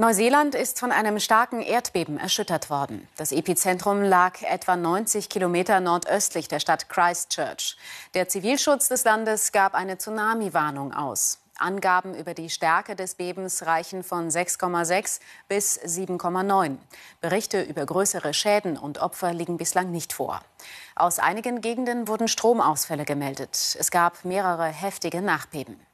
Neuseeland ist von einem starken Erdbeben erschüttert worden. Das Epizentrum lag etwa 90 Kilometer nordöstlich der Stadt Christchurch. Der Zivilschutz des Landes gab eine Tsunami-Warnung aus. Angaben über die Stärke des Bebens reichen von 6,6 bis 7,9. Berichte über größere Schäden und Opfer liegen bislang nicht vor. Aus einigen Gegenden wurden Stromausfälle gemeldet. Es gab mehrere heftige Nachbeben.